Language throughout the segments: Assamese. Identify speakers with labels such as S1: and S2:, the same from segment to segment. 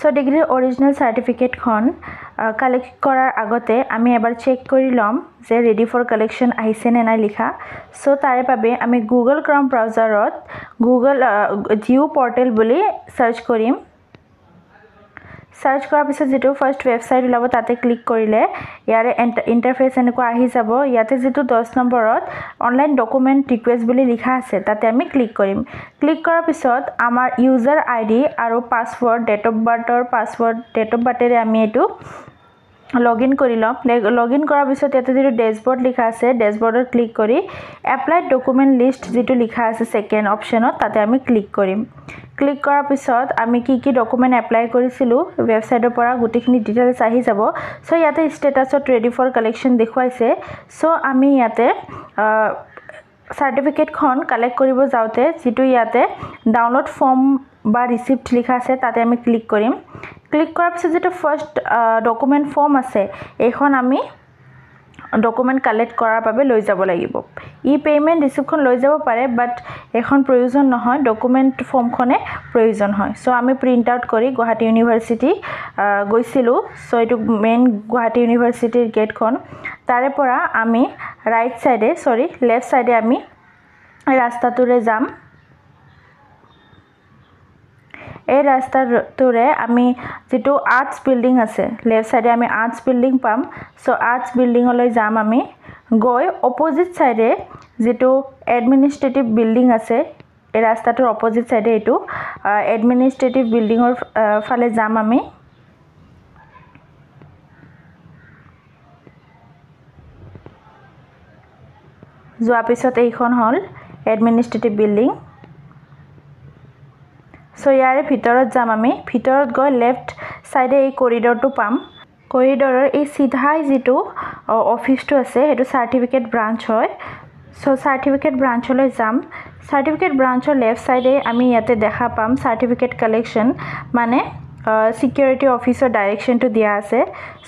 S1: সো ডিগ্রির অরিজিনাল সার্টিফিকেট কালেক্ট করার আগতে আমি এবার চেক করে লম যে রেডি ফর কালেকশন আইসে নে নাই লিখা সো তারপরে আমি গুগল ক্রম ব্রাউজারত গুগল জিও পোর্টেল বলে সার্চ করিম চাৰ্চ কৰাৰ পিছত যিটো ফাৰ্ষ্ট ৱেবছাইট ওলাব তাতে ক্লিক কৰিলে ইয়াৰে ইণ্টাৰফেচ এনেকুৱা আহি যাব ইয়াতে যিটো দহ নম্বৰত অনলাইন ডকুমেণ্ট ৰিকুৱেষ্ট বুলি লিখা আছে তাতে আমি ক্লিক কৰিম ক্লিক কৰাৰ পিছত আমাৰ ইউজাৰ আই ডি আৰু পাছৱৰ্ড ডেট অফ বাৰ্থৰ পাছৱৰ্ড ডেট অফ বাৰ্থেৰে আমি এইটো লগইন কৰি ল'ম লগ ইন কৰাৰ পিছত ইয়াতে যিটো ডেচবৰ্ড লিখা আছে ডেচবৰ্ডত ক্লিক কৰি এপ্লাইড ডকুমেণ্ট লিষ্ট যিটো লিখা আছে ছেকেণ্ড অপশ্যনত তাতে আমি ক্লিক কৰিম ক্লিক কৰাৰ পিছত আমি কি কি ডকুমেণ্ট এপ্লাই কৰিছিলোঁ ৱেবছাইটৰ পৰা গোটেইখিনি ডিটেইলছ আহি যাব চ' ইয়াতে ষ্টেটাছত ৰেডি ফৰ কালেকশ্যন দেখুৱাইছে চ' আমি ইয়াতে চাৰ্টিফিকেটখন কালেক্ট কৰিব যাওঁতে যিটো ইয়াতে ডাউনলোড ফৰ্ম বা ৰিচিপ্ট লিখা আছে তাতে আমি ক্লিক কৰিম ক্লিক কৰাৰ পিছত যিটো ফাৰ্ষ্ট ডকুমেণ্ট ফৰ্ম আছে এইখন আমি ডকুমেণ্ট কালেক্ট কৰাৰ বাবে লৈ যাব লাগিব ই পে'মেণ্ট ৰিচিপ্টখন লৈ যাব পাৰে বাট এইখন প্ৰয়োজন নহয় ডকুমেণ্ট ফৰ্মখনে প্ৰয়োজন হয় চ' আমি প্ৰিণ্ট আউট কৰি গুৱাহাটী ইউনিভাৰ্চিটি গৈছিলোঁ চ' এইটো মেইন গুৱাহাটী ইউনিভাৰ্চিটিৰ গেটখন তাৰে পৰা আমি ৰাইট ছাইডে চৰি লেফ্ট ছাইডে আমি ৰাস্তাটোৰে যাম এই ৰাস্তাটোৰে আমি যিটো আৰ্টছ বিল্ডিং আছে লেফ্ট চাইডে আমি আৰ্টছ বিল্ডিং পাম চ' আৰ্টছ বিল্ডিঙলৈ যাম আমি গৈ অপ'জিট ছাইডে যিটো এডমিনিষ্ট্ৰেটিভ বিল্ডিং আছে এই ৰাস্তাটোৰ অপ'জিট চাইডে এইটো এডমিনিষ্ট্ৰেটিভ বিল্ডিঙৰ ফালে যাম আমি যোৱাৰ পিছত এইখন হ'ল এডমিনিষ্ট্ৰেটিভ বিল্ডিং সো ইয়াৰে ভিতৰত যাম আমি ভিতৰত গৈ লেফট চাইডে এই কৰিডৰটো পাম কৰিডৰৰ এই চিধাই যিটো অফিচটো আছে সেইটো চাৰ্টিফিকেট ব্ৰাঞ্চ হয় সো চাৰ্টিফিকেট ব্ৰাঞ্চলৈ যাম চাৰ্টিফিকেট ব্ৰাঞ্চৰ লেফট চাইডে আমি ইয়াতে দেখা পাম চাৰ্টিফিকেট কালেকশ্যন মানে ছিকিউৰিটি অফিচৰ ডাইৰেকশ্যনটো দিয়া আছে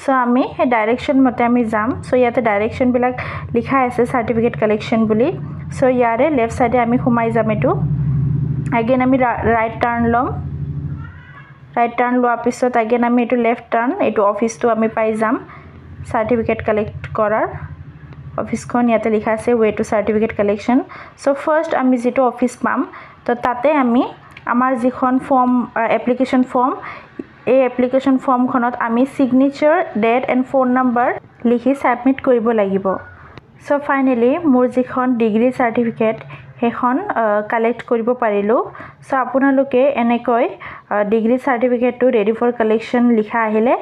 S1: সো আমি সেই ডাইৰেকশ্যন মতে আমি যাম সো ইয়াতে ডাইৰেকশ্যনবিলাক লিখাই আছে চাৰ্টিফিকেট কালেকশ্যন বুলি সো ইয়াৰে লেফট চাইডে আমি সোমাই যাম এইটো আগেন আমি রাইট টার্ন লম রাইট টার্ন লওয়ার পিছত আগেন আমি এই লেফট টার্ন এই অফিস তো আমি পাই যাম সার্টিফিকেট কালেক্ট করার অফিস ইয়াতে লিখা আছে way to certificate collection so first আমি যেটু অফিস পাম তো তাতে আমি আমার যখন ফর্ম এপ্লিকেশন ফর্ম এই এপ্লিকেশন ফর্মখনত আমি signature date and phone number লিখি সাবমিট করব লাগিব সো ফাইনেলি মোৰ যিখন ডিগ্ৰী চাৰ্টিফিকেট সেইখন কালেক্ট কৰিব পাৰিলোঁ চ' আপোনালোকে এনেকৈ ডিগ্ৰী চাৰ্টিফিকেটটো ৰেডি ফৰ কালেকশ্যন লিখা আহিলে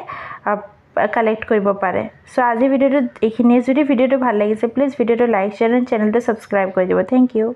S1: কালেক্ট কৰিব পাৰে চ' আজি ভিডিঅ'টোত এইখিনিয়ে যদি ভিডিঅ'টো ভাল লাগিছে প্লিজ ভিডিঅ'টো লাইক শ্বেয়াৰ এণ্ড চেনেলটো ছাবস্ক্ৰাইব কৰি দিব থেংক ইউ